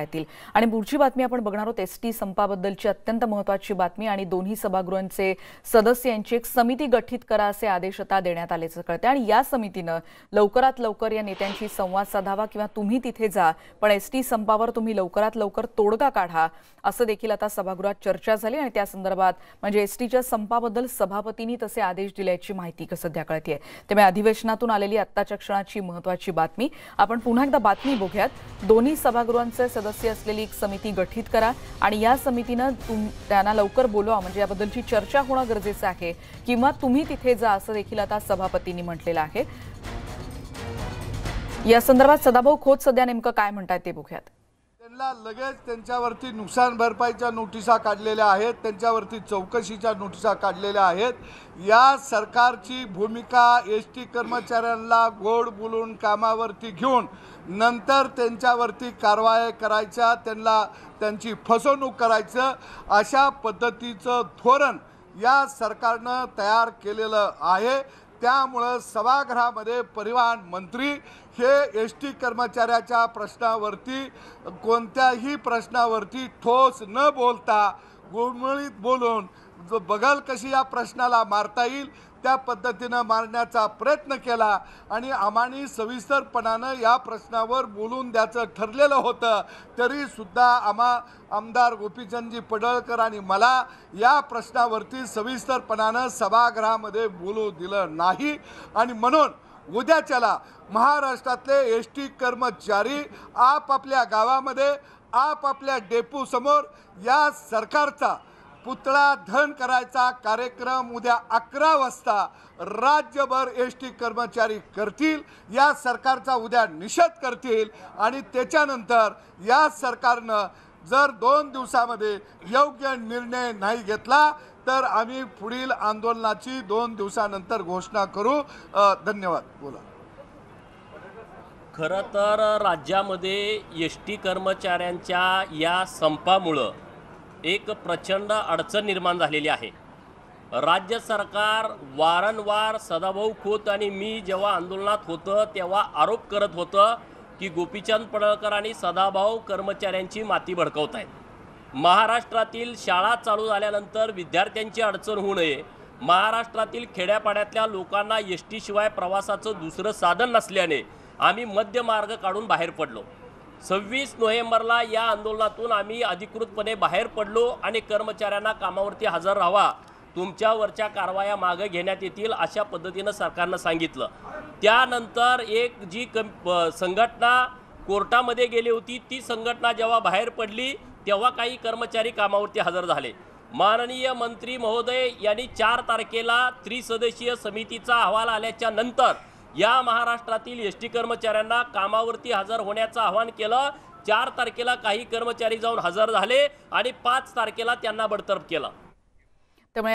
येतील आणि पुढची बातमी आपण बघणार आहोत एस टी संपाबद्दलची अत्यंत महत्वाची बातमी आणि दोन्ही सभागृहांचे सदस्य यांची एक समिती गठीत करा असे आदेश आता देण्यात आल्याचं कळते आणि या समितीनं लवकरात लवकर या नेत्यांशी संवाद साधावा किंवा तुम्ही तिथे जा पण एस टी संपावर तुम्ही लवकरात लवकर तोडगा काढा असं देखील आता सभागृहात चर्चा झाली आणि त्या संदर्भात म्हणजे एस टीच्या संपाबद्दल सभापतींनी तसे आदेश दिल्याची माहिती सध्या कळतीय त्यामुळे अधिवेशनातून आलेली आत्ताच्या क्षणाची महत्वाची बातमी आपण पुन्हा एकदा बातमी बघूयात दोन्ही सभागृहांचे सदस्य असलेली एक समिती गठीत करा आणि या समितीनं तुम त्यांना लवकर बोलवा म्हणजे याबद्दलची चर्चा होणं गरजेचं आहे किंवा तुम्ही तिथे जा असं देखील आता सभापतींनी म्हटलेलं आहे या संदर्भात सदाभाऊ खोत सध्या नेमकं काय म्हणतात ते बघूयात त्यांना लगेच त्यांच्यावरती नुकसान भरपाईच्या नोटिसा काढलेल्या आहेत त्यांच्यावरती चौकशीच्या नोटिसा काढलेल्या आहेत या सरकारची भूमिका एस टी कर्मचाऱ्यांना गोड बोलून कामावरती घेऊन नंतर त्यांच्यावरती कारवाया करायच्या त्यांना त्यांची फसवणूक करायचं अशा पद्धतीचं धोरण या सरकारनं तयार केलेलं आहे त्यामुळं सभागृहामध्ये परिवहन मंत्री हे एस टी कर्मचाऱ्याच्या प्रश्नावरती कोणत्याही प्रश्नावरती ठोस न बोलता गुळमळीत बोलून बगल कशी या प्रश्नाला मारता येईल त्या पद्धतीनं मारण्याचा प्रयत्न केला आणि आम्हाने सविस्तरपणानं या प्रश्नावर बोलून द्यायचं ठरलेलं होतं तरीसुद्धा आम्हा आमदार गोपीचंदजी पडळकर आणि मला या प्रश्नावरती सविस्तरपणानं सभागृहामध्ये बोलू दिलं नाही आणि म्हणून उद्याच्याला महाराष्ट्रातले एस टी कर्मचारी आपापल्या गावामध्ये आपापल्या डेपूसमोर या सरकारचा पुतळा धन करायचा कार्यक्रम उद्या अकरा वाजता राज्यभर एस टी कर्मचारी करतील या सरकारचा उद्या निषेध करतील आणि त्याच्यानंतर या सरकारनं जर दोन दिवसामध्ये योग्य निर्णय नाही घेतला तर आम्ही पुढील आंदोलनाची दोन दिवसानंतर घोषणा करू धन्यवाद बोला खरं तर राज्यामध्ये एस टी कर्मचाऱ्यांच्या या संपामुळं एक प्रचंड अडचण निर्माण झालेली आहे राज्य सरकार वारंवार सदाभाऊ खोत आणि मी जेव्हा आंदोलनात होतं तेव्हा आरोप करत होतं की गोपीचंद पडळकर आणि सदाभाऊ कर्मचाऱ्यांची माती भडकवत आहेत महाराष्ट्रातील शाळा चालू झाल्यानंतर विद्यार्थ्यांची अडचण होऊ नये महाराष्ट्रातील खेड्यापाड्यातल्या लोकांना एस टीशिवाय प्रवासाचं दुसरं साधन नसल्याने आम्ही मध्यमार्ग काढून बाहेर पडलो सव्वीस नोव्हेंबरला या आंदोलनातून आम्ही अधिकृतपणे बाहेर पडलो आणि कर्मचाऱ्यांना कामावरती हजर राहावा तुमच्यावरच्या कारवाया मागे घेण्यात येतील अशा पद्धतीनं सरकारनं सांगितलं त्यानंतर एक जी कम संघटना कोर्टामध्ये गेली होती ती संघटना जेव्हा बाहेर पडली तेव्हा काही कर्मचारी कामावरती हजर झाले माननीय मंत्री महोदय यांनी चार तारखेला त्रिसदस्यीय समितीचा अहवाल आल्याच्या नंतर या महाराष्ट्रातील एस टी कर्मचाऱ्यांना कामावरती हजर होण्याचं आवाहन केलं चार तारखेला काही कर्मचारी जाऊन हजर झाले आणि पाच तारखेला त्यांना बडतर्फ केलं